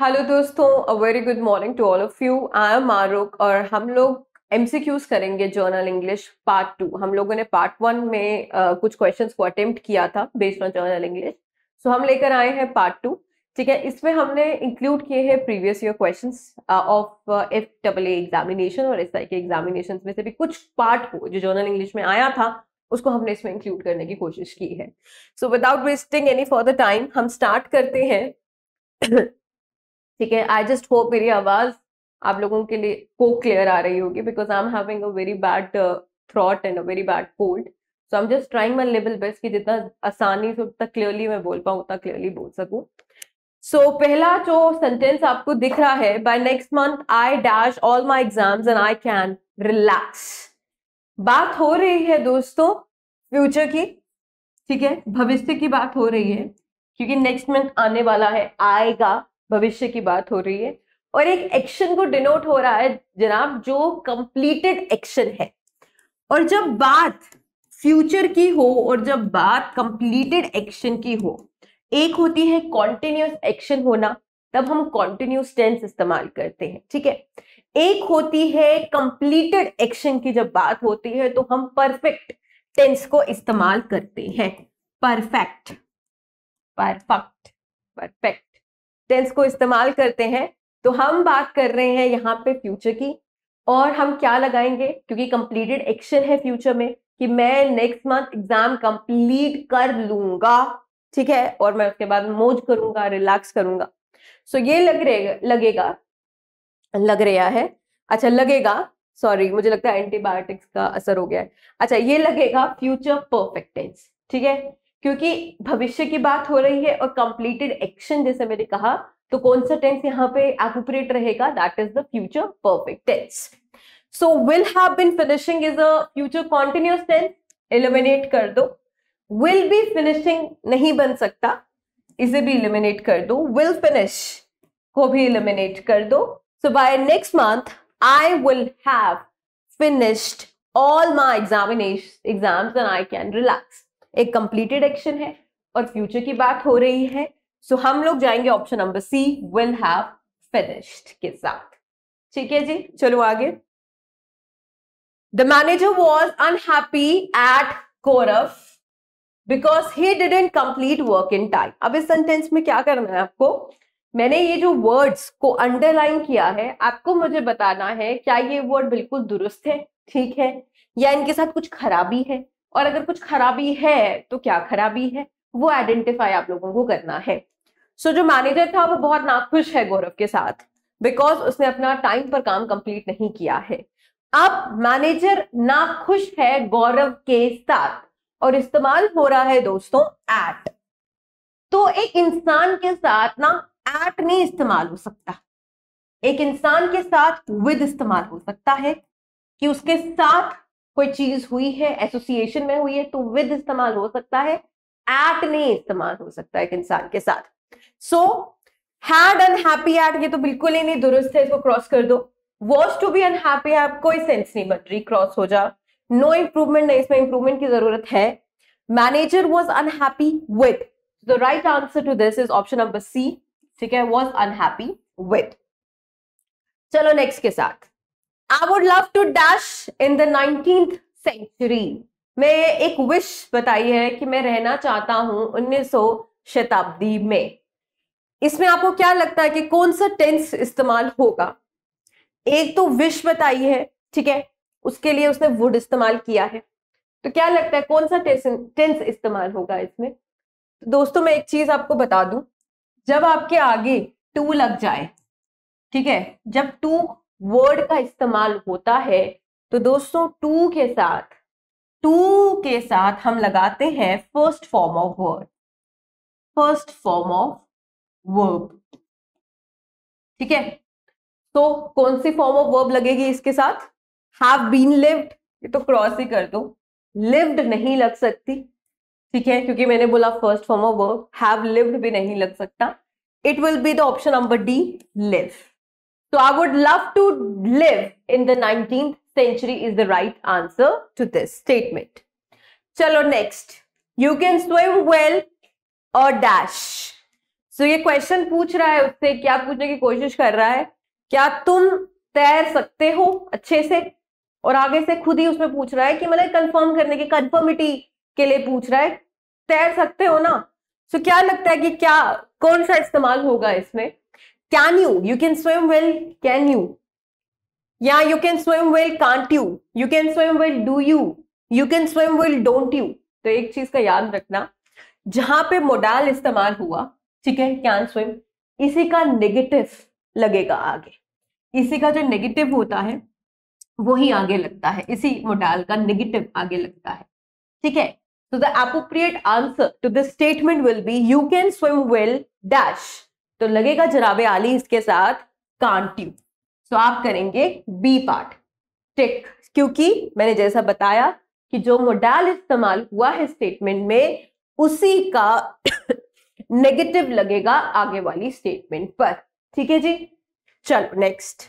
Hello दोस्तों a very good morning to all of you I am Aaruk और हम लोग एमसीक्यूज करेंगे जर्नल इंग्लिश पार्ट टू हम लोगों ने पार्ट वन में uh, कुछ क्वेश्चंस को अटेम्प्ट किया था based on general English so हम लेकर आए हैं पार्ट टू ठीक है इसमें हमने इंक्लूड किए हैं previous year question of F double A examination और इस तरह के एग्जामिनेशन में से भी कुछ पार्ट को जो जर्नल इंग्लिश में आया था उसको हमने इसमें इंक्लूड करने की कोशिश की है so without wasting any for the time हम स्टार्ट करते हैं ठीक है आई जस्ट होप मेरी आवाज आप लोगों के लिए को क्लियर आ रही होगी because I am having a very bad throat and a very bad cold so I am just trying my level best कि जितना आसानी से उतना क्लियरली मैं बोल पाऊँ उतना क्लियरली बोल सकूँ सो so, पहला जो सेंटेंस आपको दिख रहा है by next month I dash all my exams and I can relax बात हो रही है दोस्तों फ्यूचर की ठीक है भविष्य की बात हो रही है क्योंकि नेक्स्ट मंथ आने वाला है आएगा भविष्य की बात हो रही है और एक एक्शन को डिनोट हो रहा है जनाब जो कंप्लीटेड एक्शन है और जब बात फ्यूचर की हो और जब बात कंप्लीटेड एक्शन की हो एक होती है कॉन्टिन्यूस एक्शन होना तब हम कॉन्टिन्यूस टेंस इस्तेमाल करते हैं ठीक है एक होती है कंप्लीटेड एक्शन की जब बात होती है तो हम परफेक्ट टेंस को इस्तेमाल करते हैं परफेक्ट परफेक्ट परफेक्ट टेंस को इस्तेमाल करते हैं तो हम बात कर रहे हैं यहाँ पे फ्यूचर की और हम क्या लगाएंगे क्योंकि कंप्लीटेड एक्शन है फ्यूचर में कि मैं नेक्स्ट मंथ एग्जाम कंप्लीट कर लूंगा ठीक है और मैं उसके बाद मौज करूंगा रिलैक्स करूंगा सो so, ये लग रहे लगेगा लग रहा है अच्छा लगेगा सॉरी मुझे लगता है एंटीबायोटिक्स का असर हो गया है अच्छा ये लगेगा फ्यूचर परफेक्टेंस ठीक है क्योंकि भविष्य की बात हो रही है और कंप्लीटेड एक्शन जैसे मैंने कहा तो कौन सा टेंस यहाँ पे एक्यूपरेट रहेगा that is the future perfect tense so will have been finishing is a future continuous tense eliminate कर दो विल बी फिनिशिंग नहीं बन सकता इसे भी इलिमिनेट कर दो विल फिनिश को भी इलिमिनेट कर दो so by next month I will have finished all my examination exams and I can relax एक कंप्लीटेड एक्शन है और फ्यूचर की बात हो रही है सो हम लोग जाएंगे option number C will have finished के साथ ठीक है जी चलो आगे the manager was unhappy at कोरफ because he didn't complete work in time अब इस सेंटेंस में क्या करना है आपको मैंने ये जो वर्ड्स को अंडरलाइन किया है आपको मुझे बताना है क्या ये वर्ड बिल्कुल दुरुस्त है ठीक है या इनके साथ कुछ खराबी है और अगर कुछ खराबी है तो क्या खराबी है वो आइडेंटिफाई आप लोगों को करना है सो so, जो मैनेजर था वो बहुत नाखुश है गौरव के साथ बिकॉज उसने अपना टाइम पर काम कंप्लीट नहीं किया है अब मैनेजर नाखुश है गौरव के साथ और इस्तेमाल हो रहा है दोस्तों एट तो एक इंसान के साथ ना एट नहीं इस्तेमाल हो सकता एक इंसान के साथ विद इस्तेमाल हो सकता है कि उसके साथ कोई चीज हुई है एसोसिएशन में हुई है तो विद इस्तेमाल हो सकता है एट नहीं इस्तेमाल हो सकता है एक इंसान के साथ सो हैड अनहैप्पी एट ये तो बिल्कुल ही नहीं दुरुस्त है इसको क्रॉस कर दो वॉज टू बी अनहैप्पी आप कोई सेंस नहीं बन रही क्रॉस हो जा नो no इम्प्रूवमेंट नहीं इसमें इंप्रूवमेंट की जरूरत है manager was unhappy with the right answer to this is option number C ठीक है वॉज अनहैप्पी विद चलो नेक्स्ट के साथ I would love to dash in the nineteen century मैं एक विश बताई है कि मैं रहना चाहता हूं सौ शताब्दी में इसमें आपको क्या लगता है कि कौन सा टेंस इस्तेमाल होगा एक तो विश बताई है ठीक है उसके लिए उसने वुड इस्तेमाल किया है तो क्या लगता है कौन सा टेंस इस्तेमाल होगा इसमें तो दोस्तों मैं एक चीज आपको बता दूं जब आपके आगे टू लग जाए ठीक है जब टू वर्ड का इस्तेमाल होता है तो दोस्तों टू के साथ टू के साथ हम लगाते हैं first form of word first form of verb ठीक है तो कौन सी फॉर्म ऑफ वर्ब लगेगी इसके साथ हैव बीन लिव्ड ये तो क्रॉस ही कर दो लिव्ड नहीं लग सकती ठीक है क्योंकि मैंने बोला first form of verb have lived भी नहीं लग सकता it will be the option number D live So I would love to live in the 19th century is the right answer to this statement. Chalo next. You can swim well or dash. So ये question पूछ रहा है उससे क्या पूछने की कोशिश कर रहा है क्या तुम तैर सकते हो अच्छे से और आगे से खुद ही उसमें पूछ रहा है कि मतलब कंफर्म करने की कंफर्मिटी के लिए पूछ रहा है तैर सकते हो ना सो so, क्या लगता है कि क्या कौन सा इस्तेमाल होगा इसमें can you you can swim well can you या you can swim well can't you you can swim well do you you can swim well don't you तो एक चीज का याद रखना जहां पे मोडाल इस्तेमाल हुआ ठीक है कैन स्विम इसी का नेगेटिव लगेगा आगे इसी का जो नेगेटिव होता है वही आगे लगता है इसी मोडाल का नेगेटिव आगे लगता है ठीक है so the appropriate answer to this statement will be you can swim well dash तो लगेगा जनाब आली इसके साथ कांट यू सो आप करेंगे बी पार्ट टिक क्योंकि मैंने जैसा बताया कि जो मोडाल इस्तेमाल हुआ है स्टेटमेंट में उसी का नेगेटिव लगेगा आगे वाली स्टेटमेंट पर ठीक है जी चलो नेक्स्ट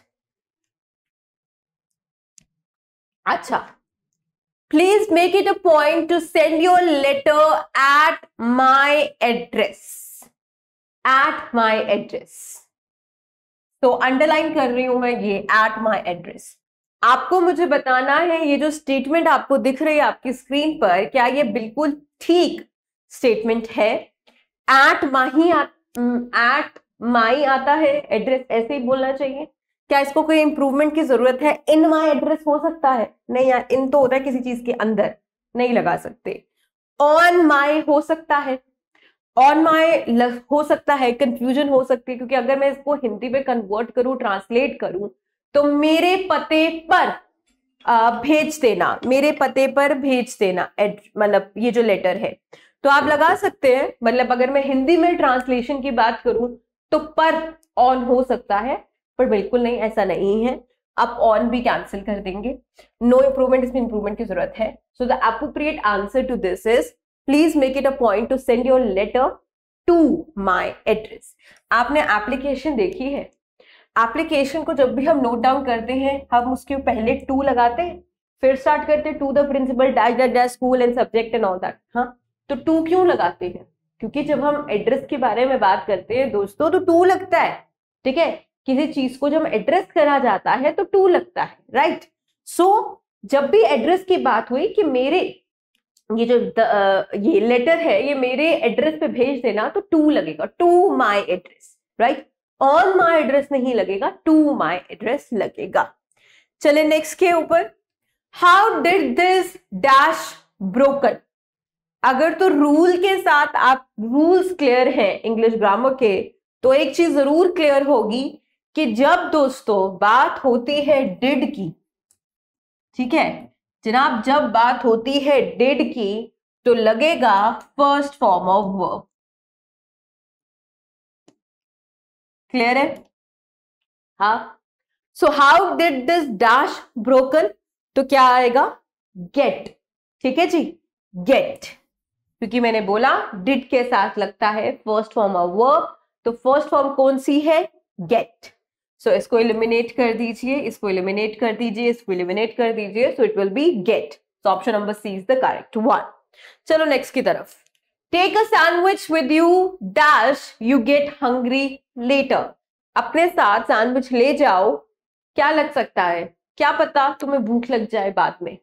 अच्छा please make it a point to send your letter at my address at my address तो अंडरलाइन कर रही हूं मैं ये एट माई एड्रेस आपको मुझे बताना है ये जो स्टेटमेंट आपको दिख रही है आपकी स्क्रीन पर क्या ये बिल्कुल ठीक स्टेटमेंट है एट माही एट माई हम्म, आता है एड्रेस ऐसे ही बोलना चाहिए क्या इसको कोई इंप्रूवमेंट की जरूरत है इन माई एड्रेस हो सकता है नहीं यार इन तो होता है किसी चीज के अंदर नहीं लगा सकते ऑन माई हो सकता है ऑन माई हो सकता है कंफ्यूजन हो सकती है क्योंकि अगर मैं इसको हिंदी में कन्वर्ट करूं ट्रांसलेट करूं तो मेरे पते पर आ, भेज देना मेरे पते पर भेज देना मतलब ये जो लेटर है तो आप लगा सकते हैं मतलब अगर मैं हिंदी में ट्रांसलेशन की बात करूं तो पर ऑन हो सकता है पर बिल्कुल नहीं ऐसा नहीं है आप ऑन भी कैंसिल कर देंगे नो इम्प्रूवमेंट इसमें इंप्रूवमेंट की जरूरत है so the appropriate answer to this is please make it a point to send your letter to my address आपने एप्लीकेशन देखी है एप्लीकेशन को जब भी हम नोट डाउन करते हैं हम उसके पहले टू लगाते हैं फिर स्टार्ट करते हैं to the principal dash dash dash school and subject and all that हाँ तो टू क्यों लगाते हैं क्योंकि जब हम एड्रेस के बारे में बात करते हैं दोस्तों तो टू लगता है ठीक है किसी चीज को जब एड्रेस करा जाता है तो टू लगता है राइट right? सो so, जब भी एड्रेस की बात हुई कि मेरे ये जो द, ये लेटर है ये मेरे एड्रेस पे भेज देना तो टू लगेगा to my address right on my address नहीं लगेगा टू माय एड्रेस लगेगा चले नेक्स्ट के ऊपर how did this dash broken अगर तो रूल के साथ आप रूल्स क्लियर हैं इंग्लिश ग्रामर के तो एक चीज जरूर क्लियर होगी कि जब दोस्तों बात होती है डिड की ठीक है जनाब जब बात होती है डिड की तो लगेगा first form of verb clear है हा so how did this dash broken तो क्या आएगा गेट ठीक है जी गेट क्योंकि मैंने बोला डिड के साथ लगता है फर्स्ट फॉर्म ऑफ वर्ब तो फर्स्ट फॉर्म कौन सी है गेट सो so, इसको इलिमिनेट कर दीजिए इसको इलिमिनेट कर दीजिए इसको इलिमिनेट कर दीजिए so it will be get so option number C is the correct one चलो नेक्स्ट की तरफ take a sandwich with you dash you get hungry later अपने साथ सैंडविच ले जाओ क्या लग सकता है क्या पता तुम्हें भूख लग जाए बाद में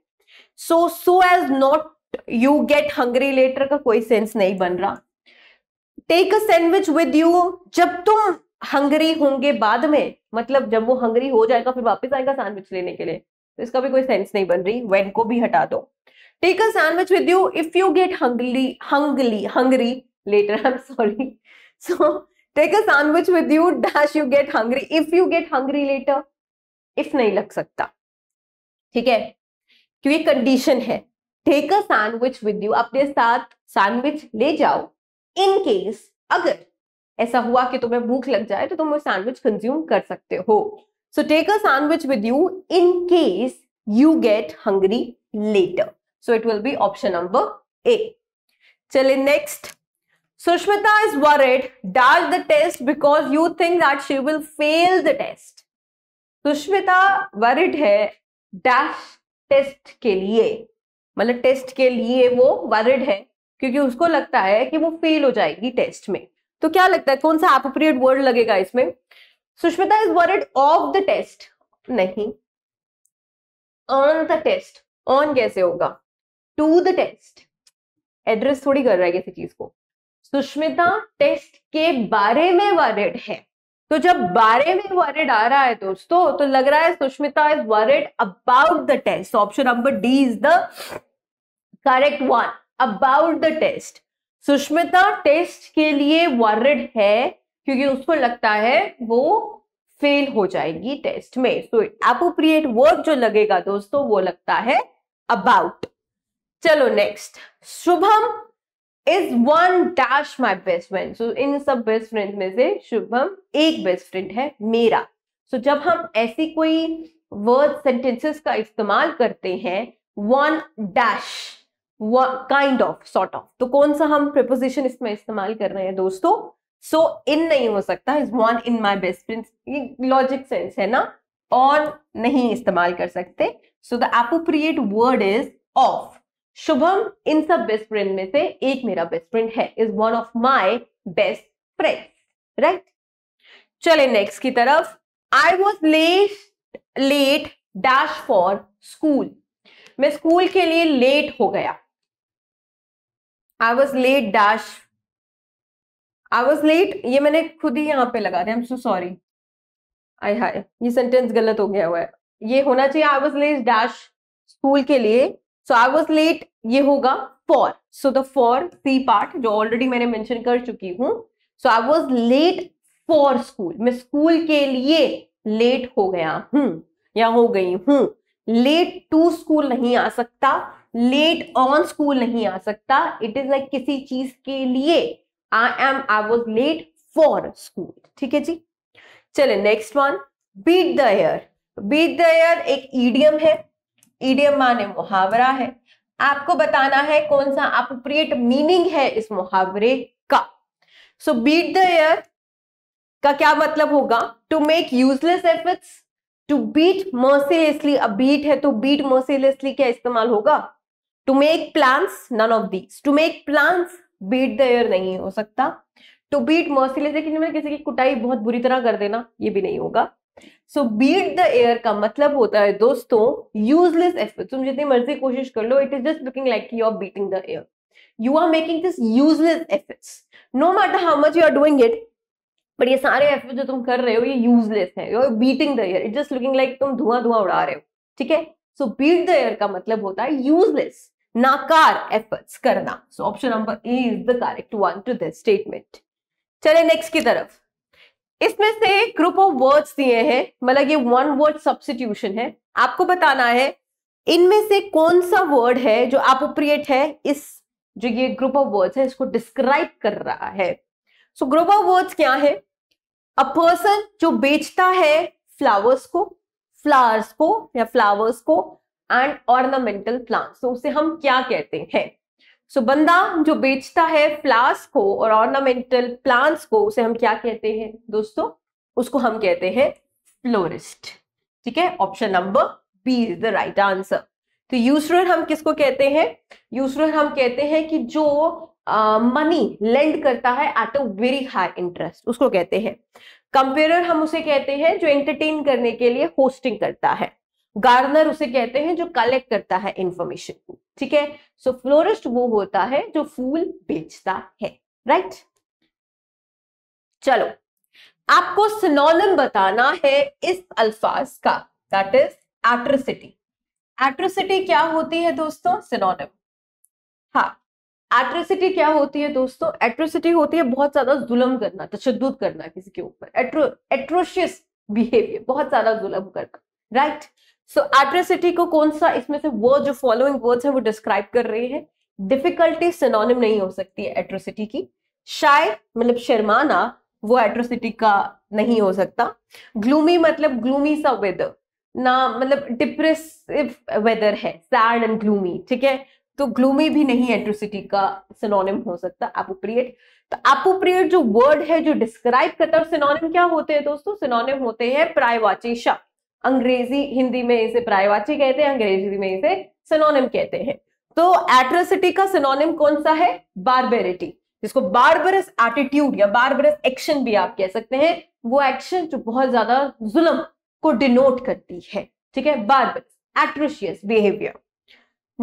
so so as not you get hungry later का कोई सेंस नहीं बन रहा take a sandwich with you जब तुम हंगरी होंगे बाद में मतलब जब वो हंगरी हो जाएगा फिर वापस आएगा सैंडविच लेने के लिए तो इसका भी कोई सेंस नहीं बन रही वेन को भी हटा दो take a sandwich with you if you get hungry hungry hungry later I am sorry so take a sandwich with you dash you get hungry if you get hungry later if नहीं लग सकता ठीक है क्योंकि condition है take a sandwich with you अपने साथ sandwich ले जाओ इन केस अगर ऐसा हुआ कि तुम्हें भूख लग जाए तो तुम वो सैंडविच कंज्यूम कर सकते हो so take a sandwich with you in case you get hungry later so it will be option number A चलिए next Sushmita is worried, dash the test because you think that she will fail the test Sushmita worried है dash test के लिए मतलब test के लिए वो worried है क्योंकि उसको लगता है कि वो फेल हो जाएगी टेस्ट में तो क्या लगता है कौन सा अप्रोप्रिएट वर्ड लगेगा इसमें Sushmita is worried of the test नहीं ऑन द टेस्ट ऑन कैसे होगा टू द टेस्ट एड्रेस थोड़ी कर रहा है किसी चीज को सुष्मिता टेस्ट के बारे में वर्ड है तो जब बारे में वर्ड आ रहा है दोस्तों तो लग रहा है Sushmita is worried about the test option number D is the correct one about the test Sushmita test के लिए वर्ड है क्योंकि उसको लगता है वो फेल हो जाएगी टेस्ट में सो अप्रोप्रिएट वर्ड जो लगेगा दोस्तों वो लगता है अबाउट चलो next Shubham is one dash my best friend so इन सब बेस्ट फ्रेंड में से शुभम एक बेस्ट फ्रेंड है मेरा सो so, जब हम ऐसी कोई वर्ड सेंटेंसेस का इस्तेमाल करते हैं one dash kind of sort of तो कौन सा हम प्रपोजिशन इसमें इस्तेमाल कर रहे हैं दोस्तों सो so, इन नहीं हो सकता is one in my best friends ये लॉजिक सेंस है ना ऑन नहीं इस्तेमाल कर सकते so the appropriate word is of Shubham इन सब बेस्ट फ्रेंड में से एक मेरा बेस्ट फ्रेंड है is one of my best friend right चले नेक्स्ट की तरफ I was late late dash for school मैं स्कूल के लिए लेट हो गया I was late dash I was late ये मैंने खुद ही यहाँ पे लगा दिया I am so sorry I हाय ये सेंटेंस गलत हो गया हुआ है ये होना चाहिए I was late dash school के लिए सो आई वॉज लेट ये होगा for so the for C part जो ऑलरेडी मैंने मैंशन कर चुकी हूँ so I was late for school मैं स्कूल के लिए लेट हो गया हूँ या हो गई हूँ लेट टू स्कूल नहीं आ सकता लेट ऑन स्कूल नहीं आ सकता इट इज लाइक किसी चीज के लिए I am I was late for school ठीक है जी चले next one beat the air beat the air एक ईडियम है ईडियम माने मुहावरा है आपको बताना है कौन सा अप्रोप्रिएट मीनिंग है इस मुहावरे का सो बीट द एयर का क्या मतलब होगा to make useless efforts to beat mercilessly अब बीट है तो बीट मर्सिलेसली क्या इस्तेमाल होगा to make plans none of these to make plans beat the air नहीं हो सकता टू बीट मर्सीलेस लेकिन किसी की कुटाई बहुत बुरी तरह कर देना ये भी नहीं होगा सो बीट द एयर का मतलब होता है दोस्तों यूजलेस एफर्ट तुम जितनी मर्जी कोशिश कर लो it is just looking like you are beating the air you are making this useless efforts no matter how much you are doing it but ये सारे एफर्ट जो तुम कर रहे हो ये यूजलेस है you are beating the air it just looking like तुम धुआं धुआं उड़ा रहे हो ठीक है सो बीट द एयर का मतलब होता है यूजलेस नाकार एफर्ट्स करना so option number A is the correct one to this statement चले नेक्स्ट की तरफ इसमें से ग्रुप ऑफ वर्ड्स दिए हैं मतलब ये वन वर्ड सब्सिट्यूशन है आपको बताना है इनमें से कौन सा वर्ड है जो अप्रोप्रिएट है इस जो ये ग्रुप ऑफ वर्ड्स है इसको डिस्क्राइब कर रहा है सो ग्रुप ऑफ वर्ड्स क्या है अ पर्सन जो बेचता है फ्लावर्स को फ्लावर्स को या फ्लावर्स को एंड ऑर्नामेंटल प्लांट तो उसे हम क्या कहते हैं सो so, बंदा जो बेचता है फ्लावर्स को और ऑर्नामेंटल प्लांट्स को उसे हम क्या कहते हैं दोस्तों उसको हम कहते हैं फ्लोरिस्ट ठीक है option number B is the right answer तो यूसर हम किसको कहते हैं यूसर हम कहते हैं कि जो मनी uh, लेंड करता है at a very high interest उसको कहते हैं कंपेयर हम उसे कहते हैं जो एंटरटेन करने के लिए होस्टिंग करता है गार्डनर उसे कहते हैं जो कलेक्ट करता है इंफॉर्मेशन को ठीक है सो फ्लोरिस्ट वो होता है जो फूल बेचता है राइट चलो आपको सिनोनिम बताना है इस अल्फाज का दैट इज एट्रोसिटी एट्रोसिटी क्या होती है दोस्तों सिनोनिम हाँ एट्रोसिटी क्या होती है दोस्तों एट्रोसिटी होती है बहुत ज्यादा जुलम करना तशद करना किसी के ऊपर एट्रो एट्रोशियस बिहेवियर बहुत ज्यादा जुलम करना राइट right? सो एड्रेसिटी को कौन सा इसमें से वर्ड जो फॉलोइंग वर्ड्स है वो डिस्क्राइब कर रहे हैं डिफिकल्टी सिनोनिम नहीं हो सकती है एट्रोसिटी की शाय मतलब शर्माना वो एट्रोसिटी का नहीं हो सकता ग्लूमी मतलब ग्लूमी सा वेदर ना मतलब डिप्रेसिव वेदर है सैड एंड ग्लूमी ठीक है तो ग्लूमी भी नहीं एट्रोसिटी का सिनोनिम हो सकता एपोप्रिएट तो एपोप्रिएट जो वर्ड है जो डिस्क्राइब करता है और सिनोनिम क्या होते हैं दोस्तों सिनोनिम होते हैं प्रायवाची शब्द अंग्रेजी हिंदी में इसे प्रायवाची कहते हैं अंग्रेजी में इसे सिनोनिम कहते हैं तो एट्रोसिटी का सिनोनिम कौन सा है बारबेरिटी जिसको बारबरस एटीट्यूड या बारबरस एक्शन भी आप कह सकते हैं वो एक्शन जो बहुत ज्यादा जुलम को डिनोट करती है ठीक है बारबरस एट्रोशियस बिहेवियर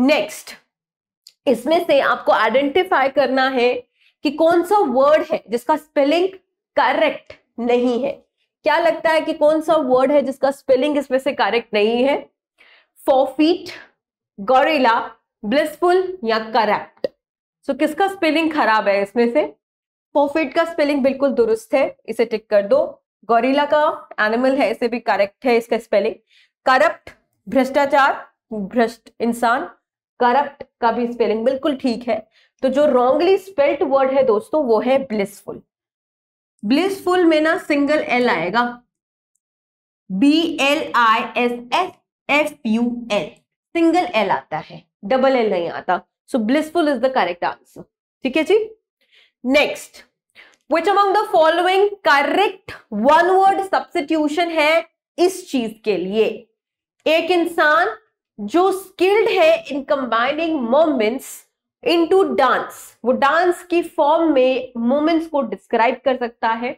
नेक्स्ट इसमें से आपको आइडेंटिफाई करना है कि कौन सा वर्ड है जिसका स्पेलिंग करेक्ट नहीं है क्या लगता है कि कौन सा वर्ड है जिसका स्पेलिंग इसमें से करेक्ट नहीं है फॉफीट गोरेला ब्लिसफुल या करप्ट सो so, किसका स्पेलिंग खराब है इसमें से फोफिट का स्पेलिंग बिल्कुल दुरुस्त है इसे टिक कर दो गोरिला का एनिमल है इसे भी करेक्ट है इसका स्पेलिंग करप्ट भ्रष्टाचार भ्रष्ट इंसान करप्ट का भी स्पेलिंग बिल्कुल ठीक है तो जो रॉन्गली स्पेल्ट वर्ड है दोस्तों वो है ब्लिसफुल ब्लिसफुल में ना सिंगल एल आएगा B L I S S F U L single L आता है डबल एल नहीं आता so blissful is the correct answer ठीक है जी next which among the following correct one word substitution है इस चीज के लिए एक इंसान जो स्किल्ड है in combining moments into dance वो डांस की फॉर्म में मोमेंट्स को डिस्क्राइब कर सकता है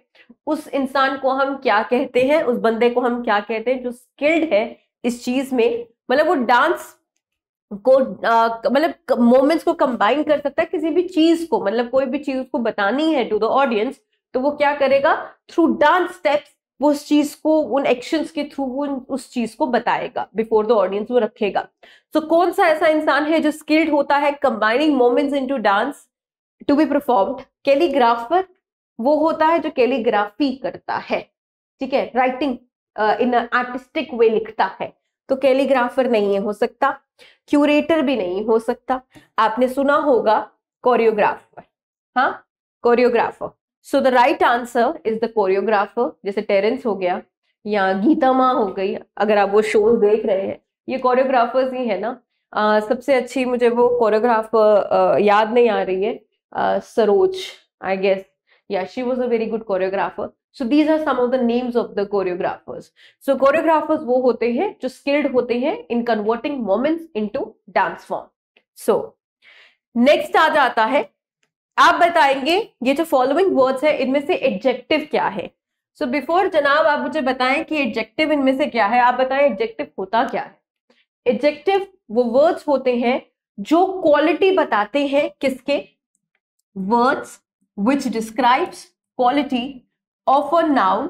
उस इंसान को हम क्या कहते हैं उस बंदे को हम क्या कहते हैं जो स्किल्ड है इस चीज में मतलब वो डांस को मतलब मोमेंट्स को कंबाइन कर सकता है किसी भी चीज को मतलब कोई भी चीज उसको बतानी है टू द ऑडियंस तो वो क्या करेगा थ्रू डांस स्टेप्स वो उस चीज को उन एक्शंस के थ्रू वो उस चीज को बताएगा बिफोर द ऑडियंस वो रखेगा सो so, कौन सा ऐसा इंसान है जो स्किल्ड होता है combining moments into dance to be performed calligrapher वो होता है जो कैलीग्राफी करता है ठीक है राइटिंग इन आर्टिस्टिक वे लिखता है तो कैलीग्राफर नहीं है हो सकता क्यूरेटर भी नहीं हो सकता आपने सुना होगा कोरियोग्राफर हाँ choreographer so the right answer is the choreographer जैसे टेरेंस हो गया या गीता माँ हो गई अगर आप वो शो देख रहे हैं ये कोरियोग्राफर्स ही है ना आ, सबसे अच्छी मुझे वो कोरियोग्राफर याद नहीं आ रही है आ, सरोज आई गेस या she was a very good choreographer so these are some of the names of the choreographers so choreographers वो होते हैं जो स्किल्ड होते हैं in converting moments into dance form so next आ जाता है आप बताएंगे ये जो फॉलोइंग वर्ड्स है इनमें से एडजेक्टिव क्या है सो so बिफोर जनाब आप मुझे बताएं कि एडजेक्टिव इनमें से क्या है आप बताएं एडजेक्टिव होता क्या है एडजेक्टिव वो वर्ड्स होते हैं जो क्वालिटी बताते हैं किसके words which describes quality of a noun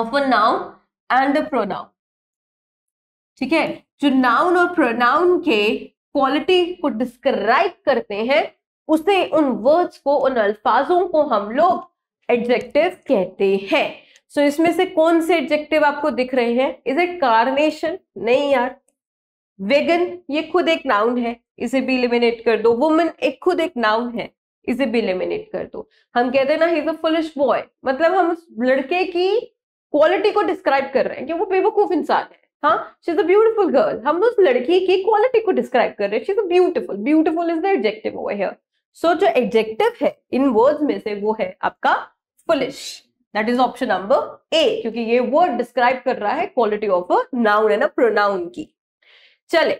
of a noun and a pronoun ठीक है जो नाउन और प्रोनाउन के क्वालिटी को डिस्क्राइब करते हैं उसे उन वर्ड्स को उन अल्फाजों को हम लोग एडजेक्टिव कहते हैं सो so, इसमें से कौन से एडजेक्टिव आपको दिख रहे हैं इज इट कार्नेशन नहीं यार वेगन ये खुद एक नाउन है इसे भी इलिमिनेट कर दो वुमेन एक खुद एक नाउन है इसे भी इलिमिनेट कर दो हम कहते हैं ना he is a foolish boy मतलब हम उस लड़के की क्वालिटी को डिस्क्राइब कर रहे हैं कि वो बेवकूफ इंसान है हाँ she is a beautiful girl हम उस लड़की की क्वालिटी को डिस्क्राइब कर रहे हैं she is a beautiful beautiful is the adjective over here so so, जो एडजेक्टिव है इन वर्ड्स में से वो है आपका foolish that is option number A क्योंकि ये वर्ड डिस्क्राइब कर रहा है quality of a noun and a pronoun की चले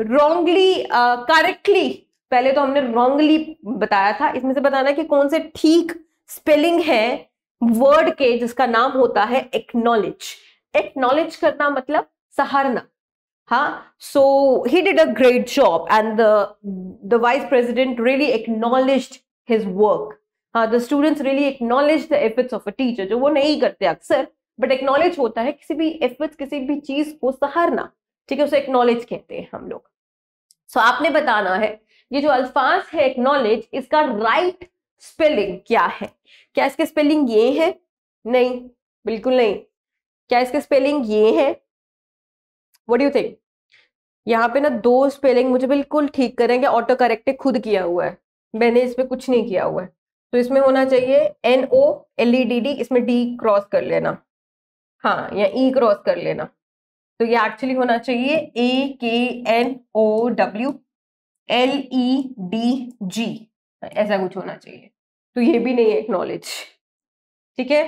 रॉन्गली करेक्टली uh, पहले तो हमने रॉन्गली बताया था इसमें से बताना कि कौन से ठीक स्पेलिंग है वर्ड के जिसका नाम होता है एक्नॉलेज एक्नॉलेज करना मतलब सहारना Huh? So he did a great job, and the the vice president really acknowledged his work. हाँ the students really acknowledge the efforts of a teacher जो वो नहीं करते अक्सर बट एक्नॉलेज होता है किसी भी एफर्ट्स किसी भी चीज को सहारना ठीक है उसे एक्नॉलेज कहते हैं हम लोग सो so, आपने बताना है ये जो अल्फाज है एक्नॉलेज इसका राइट right स्पेलिंग क्या है क्या इसके स्पेलिंग ये है नहीं बिल्कुल नहीं क्या इसके स्पेलिंग ये है वट यू थिंक यहाँ पे ना दो स्पेलिंग मुझे बिल्कुल ठीक करेंगे ऑटो करेक्ट खुद किया हुआ है मैंने इसमें कुछ नहीं किया हुआ है तो इसमें होना चाहिए N O L E D D इसमें डी क्रॉस कर लेना हाँ या ई e क्रॉस कर लेना तो ये एक्चुअली होना चाहिए A K N O W L E D G ऐसा कुछ होना चाहिए तो ये भी नहीं है एक्नॉलेज ठीक है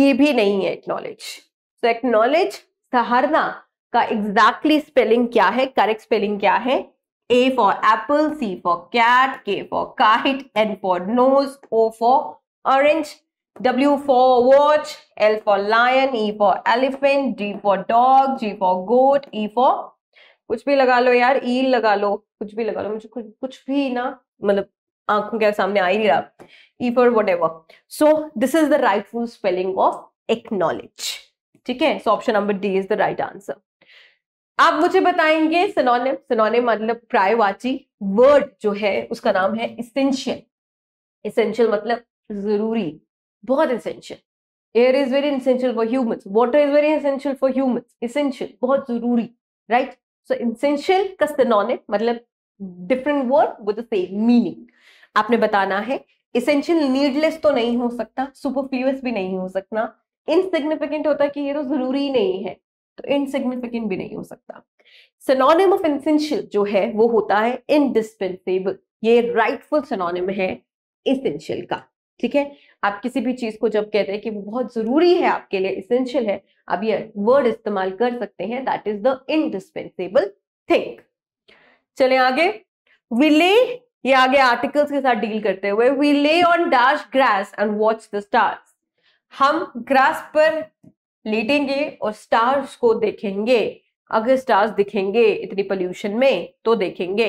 ये भी नहीं है एक्नॉलेज तो एक्नॉलेज सहारना का एग्जैक्टली स्पेलिंग क्या है करेक्ट स्पेलिंग क्या है A for apple C for cat K for kite, N for nose O for orange W for watch, L for lion, E for elephant, D for dog, G for goat, E for कुछ भी लगा लो यार E लगा लो कुछ भी लगा लो मुझे कुछ कुछ भी ना मतलब आंखों के सामने आ ही नहीं रहा E for whatever. So this is the rightful spelling of acknowledge. ठीक है So option number D is the right answer. आप मुझे बताएंगे सिनोनिम सिनोनिम मतलब प्रायवाची वर्ड जो है उसका नाम है इसेंशियल इसेंशियल मतलब जरूरी बहुत essential air is very essential for human water is very essential for human essential बहुत जरूरी राइट सो इसेंशियल का सिनोनिम मतलब different word with same meaning आपने बताना है इसेंशियल नीडलेस तो नहीं हो सकता सुपरफ्लूस भी नहीं हो सकता इनसिग्निफिकेंट होता कि ये तो जरूरी नहीं है तो इनसिग्निफिकेंट भी नहीं हो सकता सिनोनिम ऑफ इंसेंशियल जो है वो होता है इनडिस्पेंसेबल ये राइटफुल सिनोनिम है इसेंशियल का ठीक है आप किसी भी चीज को जब कहते हैं कि वो बहुत जरूरी है आपके लिए इसेंशियल है आप ये वर्ड इस्तेमाल कर सकते हैं that is the indispensable thing चले आगे विले ये आगे आर्टिकल्स के साथ डील करते हुए we lay on dash grass and watch the stars हम ग्रास पर लेटेंगे और स्टार्स को देखेंगे अगर स्टार्स दिखेंगे इतनी पोल्यूशन में तो देखेंगे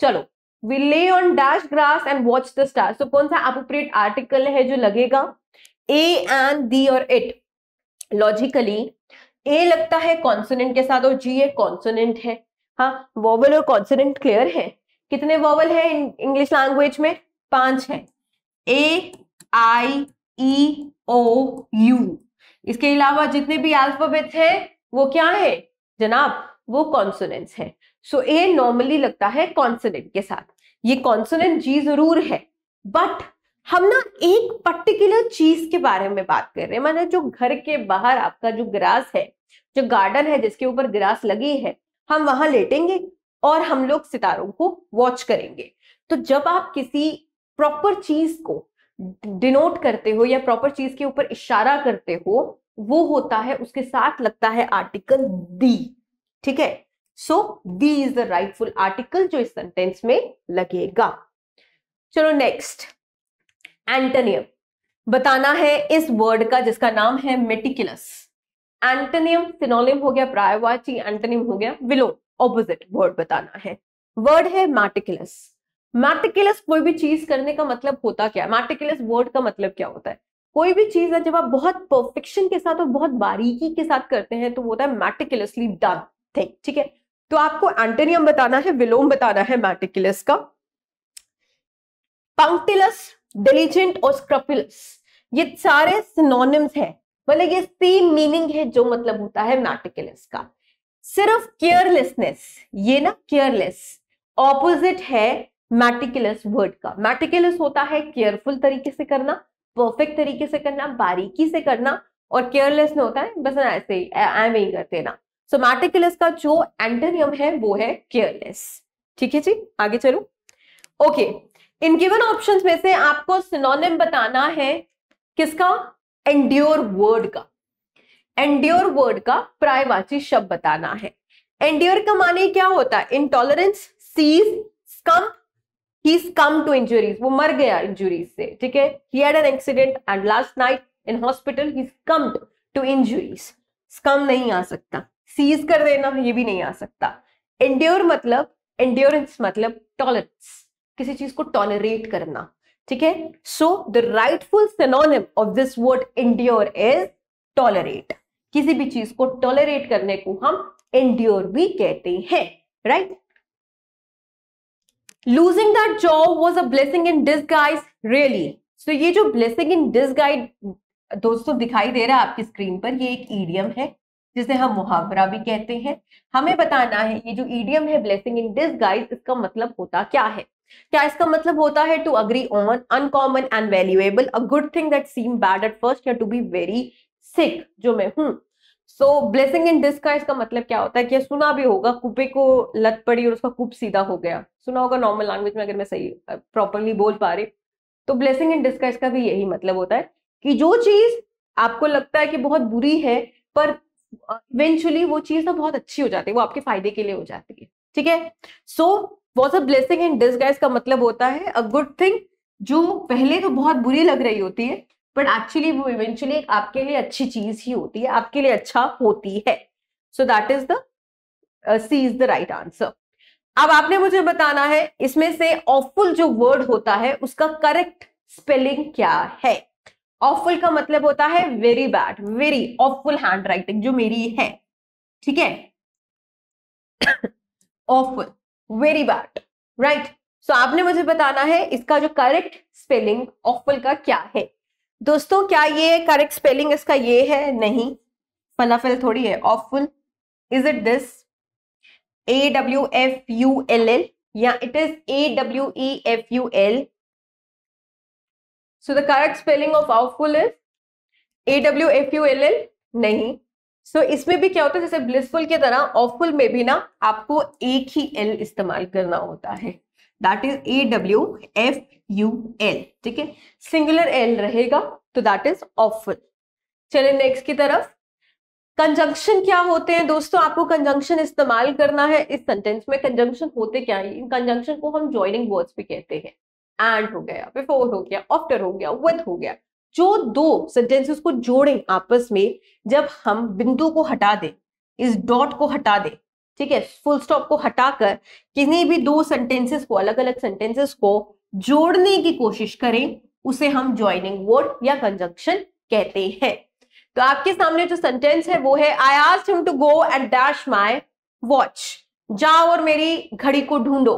चलो we lay on dash grass and watch the stars तो कौन सा अप्रोप्रिएट आर्टिकल है जो लगेगा ए एंड दी और इट लॉजिकली ए लगता है कॉन्सोनेंट के साथ और जी एक कॉन्सोनेंट है हाँ वॉवल और कॉन्सोनेंट क्लियर है कितने वॉवल है इंग्लिश लैंग्वेज में पांच है ए आई ई ओ यू इसके अलावा जितने भी अल्फाबेट है वो क्या है जनाब वो कॉन्सोनेंट्स है सो ए नॉर्मली लगता है कॉन्सोनेंट के साथ ये कॉन्सोनेंट जी जरूर है बट हम ना एक पर्टिकुलर चीज के बारे में बात कर रहे हैं माना जो घर के बाहर आपका जो ग्रास है जो गार्डन है जिसके ऊपर ग्रास लगी है हम वहां लेटेंगे और हम लोग सितारों को वॉच करेंगे तो जब आप किसी प्रॉपर चीज को डिनोट करते हो या प्रॉपर चीज के ऊपर इशारा करते हो वो होता है उसके साथ लगता है आर्टिकल दी ठीक है so the is the rightful article जो इस सेंटेंस में लगेगा चलो नेक्स्ट एंटनियम बताना है इस वर्ड का जिसका नाम है मेटिकुलस एंटनियम सिनोनिम हो गया प्रायवाची एंटनियम हो गया विलो ऑपोजिट वर्ड बताना है वर्ड है मेटिकुलस मैटिकुलस कोई भी चीज करने का मतलब होता क्या है मैटिकुलस वर्ड का मतलब क्या होता है कोई भी चीज है जब आप बहुत परफेक्शन के साथ और बहुत बारीकी के साथ करते हैं तो वो होता है मैटिकुलसली डन थिंग ठीक है तो आपको एंटेनियम बताना है विलोम बताना है मैटिकुलस का पंक्टिलस डिलीजेंट और स्क्रफिलस ये सारे सिनोनिम्स हैं मतलब ये सेम मीनिंग है जो मतलब होता है मैटिकुलस का सिर्फ केयरलेसनेस ये ना केयरलेस ऑपोजिट है मैटिकुलस वर्ड का मैटिकुलस होता है केयरफुल तरीके से करना परफेक्ट तरीके से करना बारीकी से करना और केयरलेस में होता है बस ऐसे एम ही कर देना सो so, मैटिकुलस का जो एंटोनियम है वो है केयरलेस ठीक है जी आगे चलो ओके इन गिवन ऑप्शंस में से आपको सिनोनिम बताना है किसका एंड्योर वर्ड का एंड्योर वर्ड का प्रायवाची शब्द बताना है एंड्योर का माने क्या होता है intolerance cease succumb he come to injuries वो मर गया इंजुरीज से ठीक है he had an accident and last night in hospital he come to injuries come नहीं आ सकता सीज कर देना ये भी नहीं आ सकता एंड्योर मतलब एंड्योरेंस मतलब टॉलरेंस किसी चीज को टॉलरेट करना ठीक है so the rightful synonym of this word endure is tolerate किसी भी चीज को टॉलरेट करने को हम एंड्योर भी कहते हैं right right? Losing that job was a blessing in disguise really so ये जो ब्लेसिंग इन डिसगाइड दोस्तों दिखाई दे रहा है आपकी स्क्रीन पर ये एक ईडियम है जिसे हम मुहावरा भी कहते हैं हमें बताना है ये जो ईडियम है ब्लेसिंग इन डिसगाइज इसका मतलब होता क्या है क्या इसका मतलब होता है to agree on uncommon and valuable a good thing that seem bad at first या टू बी वेरी सिक जो मैं हूं सो ब्लेसिंग इन डिस्गाइज का मतलब क्या होता है कि सुना भी होगा कुपे को लत पड़ी और उसका कुप सीधा हो गया सुना होगा नॉर्मल लैंग्वेज में अगर मैं सही प्रॉपरली बोल पा रही तो ब्लेसिंग इन डिस्गाइज का भी यही मतलब होता है कि जो चीज आपको लगता है कि बहुत बुरी है पर इवेंचुअली वो चीज ना बहुत अच्छी हो जाती है वो आपके फायदे के लिए हो जाती है ठीक है so was a blessing in disguise का मतलब होता है अ गुड थिंग जो पहले तो बहुत बुरी लग रही होती है बट एक्चुअली वो इवेंचुअली आपके लिए अच्छी चीज ही होती है आपके लिए अच्छा होती है so that is the C is the right answer अब आपने मुझे बताना है इसमें से ऑफुल जो वर्ड होता है उसका करेक्ट स्पेलिंग क्या है ऑफुल का मतलब होता है very bad very awful hand writing जो मेरी है ठीक है awful very bad right so आपने मुझे बताना है इसका जो करेक्ट स्पेलिंग ऑफुल का क्या है दोस्तों क्या ये करेक्ट स्पेलिंग इसका ये है नहीं फलाफल थोड़ी है awful is it this A W F U L L या it is A W E F U L so the correct spelling of awful is A W F U L L नहीं so so, इसमें भी क्या होता है जैसे blissful की तरह ऑफुल में भी ना आपको एक ही एल इस्तेमाल करना होता है that is A W F U L ठीक है सिंगुलर एल रहेगा तो दैट इज ऑफुल चलिए नेक्स्ट की तरफ कंजंक्शन क्या होते हैं दोस्तों आपको कंजंक्शन इस्तेमाल करना है इस सेंटेंस में कंजंक्शन होते क्या है इन कंजंक्शन को हम ज्वाइनिंग वर्ड्स भी कहते हैं एंड हो गया बिफोर हो गया आफ्टर हो गया विद हो गया जो दो सेंटेंसेस को जोड़ें आपस में जब हम बिंदु को हटा दें इस डॉट को हटा दें ठीक है फुल स्टॉप को हटाकर किसी भी दो सेंटेंसेस को अलग अलग सेंटेंसेस को जोड़ने की कोशिश करें उसे हम ज्वाइनिंग वर्ड या कंजक्शन कहते हैं तो आपके सामने जो सेंटेंस है वो है I asked him to go and dash my watch जाओ और मेरी घड़ी को ढूंढो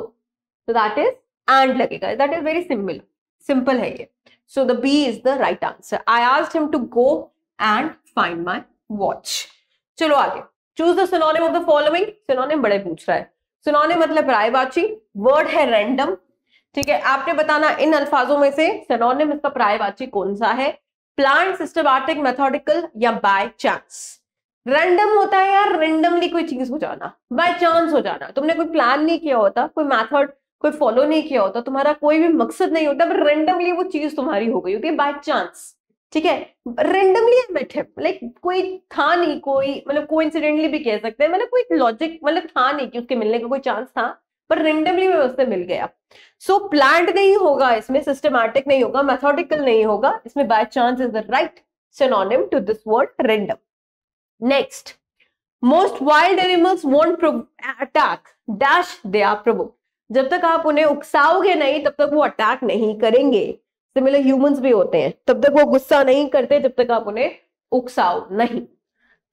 तो दैट इज एंड लगेगा that is very simple simple है ये so the B is the right answer I asked him to go and find my watch चलो आगे choose the synonym of the following synonym बड़े पूछ रहा है synonym मतलब प्रायवाची वर्ड है रैंडम ठीक है आपने बताना इन अल्फाजों में से सिनोनिम इसका प्रायवाची कौन सा है प्लांट सिस्टमैटिक मेथोडिकल या बाय चांस रैंडम होता है यार रैंडमली कोई चीज हो जाना बाय चांस हो जाना तुमने कोई प्लान नहीं किया होता कोई मेथड कोई फॉलो नहीं किया होता तुम्हारा कोई भी मकसद नहीं होता पर रैंडमली वो चीज तुम्हारी हो गई होती है बाय चांस ठीक है रेंडमली आई मेट लाइक कोई था नहीं कोई मतलब को इंसिडेंटली भी कह सकते हैं मतलब कोई लॉजिक मतलब था नहीं कि उसके मिलने का को कोई चांस था पर रेंडमली मैं उससे मिल गया सो so, प्लांट नहीं होगा इसमें सिस्टमैटिक नहीं होगा मैथोडिकल नहीं होगा इसमें by chance is the right synonym to this word random. Next, most wild animals won't attack dash they are प्रभु जब तक आप उन्हें उकसाओगे नहीं तब तक वो अटैक नहीं करेंगे सिमिलर ह्यूमंस भी होते हैं तब तक वो गुस्सा नहीं करते जब तक आप उन्हें उकसाओ नहीं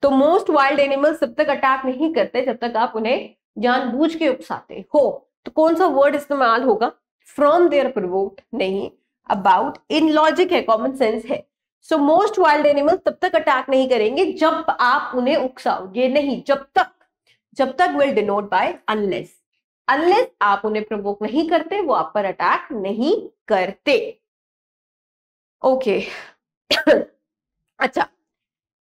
तो मोस्ट वाइल्ड एनिमल्स तब तक अटैक नहीं करते जब तक आप उन्हें जानबूझ के उकसाते हो तो कौन सा वर्ड इस्तेमाल होगा फ्रॉम देयर प्रोवोक्ड नहीं अबाउट इन लॉजिक है कॉमन सेंस है सो मोस्ट वाइल्ड एनिमल्स तब तक अटैक नहीं करेंगे जब आप उन्हें उकसाओगे नहीं जब तक जब तक will denote by unless unless आप उन्हें प्रवोक नहीं करते वो आप पर अटैक नहीं करते ओके अच्छा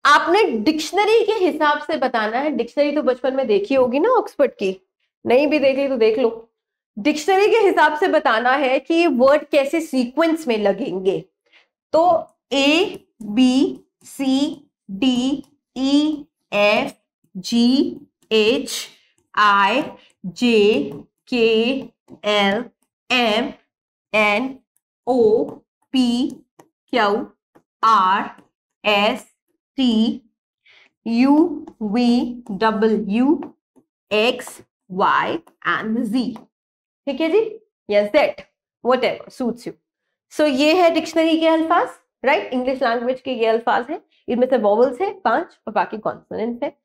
आपने डिक्शनरी के हिसाब से बताना है डिक्शनरी तो बचपन में देखी होगी ना ऑक्सफर्ड की नहीं भी देख ली तो देख लो डिक्शनरी के हिसाब से बताना है कि वर्ड कैसे सीक्वेंस में लगेंगे तो A B C D E F G H I J K L M N O P Q R S T U V W X Y and Z ठीक है जी yes that whatever suits you so ये है dictionary के अल्फाज right English language के ये अल्फाज हैं इनमें से वॉवल्स हैं पांच और बाकी कॉन्सोनेंट्स है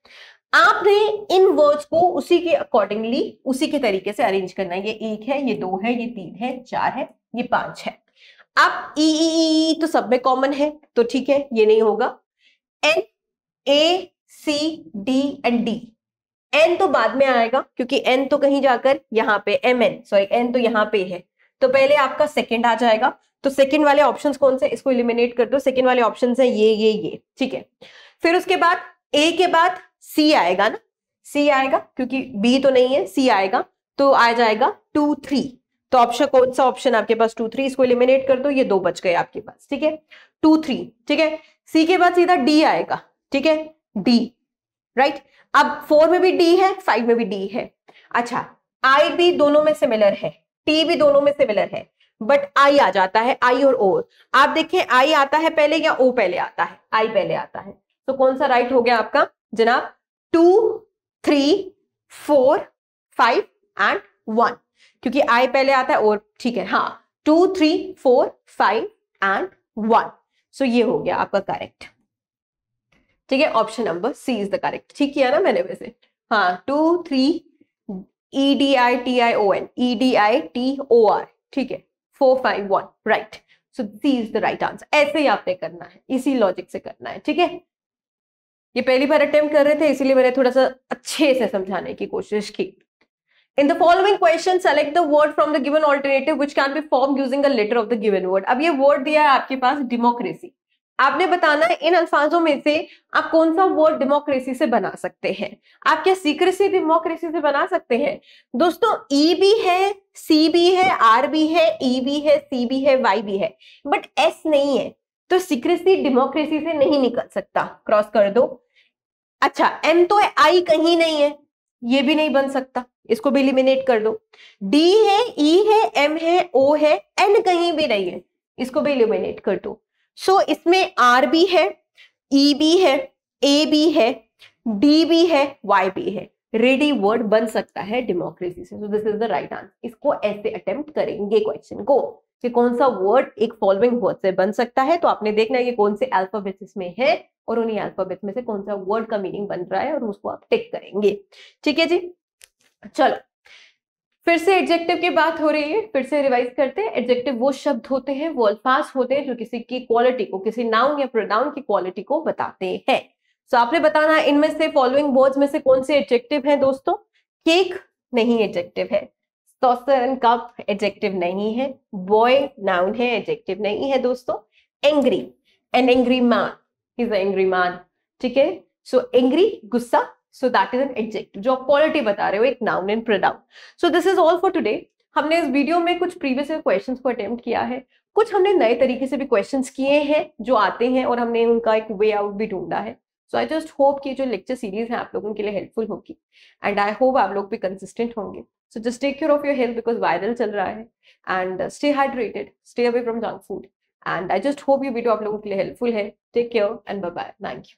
आपने इन वर्ड्स को उसी के अकॉर्डिंगली उसी के तरीके से अरेंज करना है ये एक है ये दो है ये तीन है चार है ये पांच है अब ई तो सब में कॉमन है तो ठीक है ये नहीं होगा N A C D and D N तो बाद में आएगा क्योंकि एन तो कहीं जाकर यहाँ पे एम एन सॉरी एन तो यहाँ पे है तो पहले आपका सेकंड आ जाएगा तो सेकंड वाले ऑप्शंस कौन से इसको इलिमिनेट कर दो सेकंड वाले ऑप्शंस हैं ये ये ये ठीक है फिर उसके बाद ए के बाद सी आएगा ना सी आएगा क्योंकि बी तो नहीं है सी आएगा तो आ जाएगा टू थ्री तो ऑप्शन कौन सा ऑप्शन आपके पास टू थ्री इसको इलिमिनेट कर दो ये दो बच गए आपके पास ठीक है टू थ्री ठीक है सी के बाद सीधा डी आएगा ठीक है डी राइट अब फोर में भी डी है फाइव में भी डी है अच्छा आई भी दोनों में सिमिलर है टी भी दोनों में सिमिलर है बट आई आ जाता है आई और ओ आप देखें आई आता है पहले या ओ पहले आता है आई पहले आता है तो कौन सा राइट हो गया आपका जनाब two three four five and one क्योंकि आई पहले आता है और ठीक है हाँ two three four five and one so ये हो गया आपका करेक्ट ठीक है option number C is the correct ठीक किया ना मैंने वैसे हाँ two three E D I T I O N E D I T O R ठीक है four five one right so C is the right answer ऐसे ही आपने करना है इसी लॉजिक से करना है ठीक है ये पहली बार अटेम्प्ट कर रहे थे इसीलिए मैंने थोड़ा सा अच्छे से समझाने की कोशिश की in the following question select the word from the given alternative which can be form using a letter of the given word. अब ये वर्ड दिया है आपके पास डेमोक्रेसी आपने बताना है इन अल्फाजों में से आप कौन सा वर्ड डेमोक्रेसी से बना सकते हैं आप क्या सीक्रेसी डेमोक्रेसी से बना सकते हैं दोस्तों ई e भी है सी भी है आर भी है ई e भी है सी भी है वाई भी है बट एस नहीं है तो सीक्रेसी डेमोक्रेसी से नहीं निकल सकता क्रॉस कर दो अच्छा एम तो आई कहीं नहीं है ये भी नहीं बन सकता इसको भी इलिमिनेट कर दो डी है ई e है एम है ओ है एन कहीं भी नहीं है इसको भी इलिमिनेट कर दो सो so, इसमें आर भी है ई e भी है ए भी है डी भी है वाई भी है रेडी वर्ड बन सकता है डेमोक्रेसी से so this is the right answer इसको ऐसे अटेम्प्ट करेंगे क्वेश्चन को कि कौन सा वर्ड एक फॉलोइंग वर्ड से बन सकता है तो आपने देखना है कि कौन से अल्फाबेट्स में है और उन्हीं अल्फाबेट में से कौन सा वर्ड का मीनिंग बन रहा है और उसको आप टिक करेंगे ठीक है जी चलो फिर से एडजेक्टिव की बात हो रही है फिर से रिवाइज करते हैं एडजेक्टिव वो शब्द होते हैं वो अल्फाज होते हैं जो किसी की क्वालिटी को किसी नाउन या प्रोनाउन की क्वालिटी को बताते हैं सो so, आपने बताना इनमें से फॉलोइंग वर्ड्स में से कौन से एडजेक्टिव हैं दोस्तों केक नहीं एडजेक्टिव है टॉसर कप एडजेक्टिव नहीं है बॉय नाउन है एडजेक्टिव नहीं है दोस्तों angry and angry man is angry man ठीक है सो एंग्री गुस्सा so that is an adjective जो आप क्वालिटी बता रहे हो एक noun and pronoun so this is all for today हमने इस वीडियो में कुछ प्रीवियस क्वेश्चंस को अटेम्प्ट किया है कुछ हमने नए तरीके से भी क्वेश्चंस किए हैं जो आते हैं और हमने उनका एक वे आउट भी ढूंढा है सो आई जस्ट होप कि जो लेक्चर सीरीज है आप लोगों के लिए हेल्पफुल होगी एंड आई होप आप लोग भी कंसिस्टेंट होंगे so just take care of your health because viral चल रहा है and stay hydrated stay away from junk food and I just hope ये वीडियो आप लोगों के लिए हेल्पफुल है take care and bye bye thank you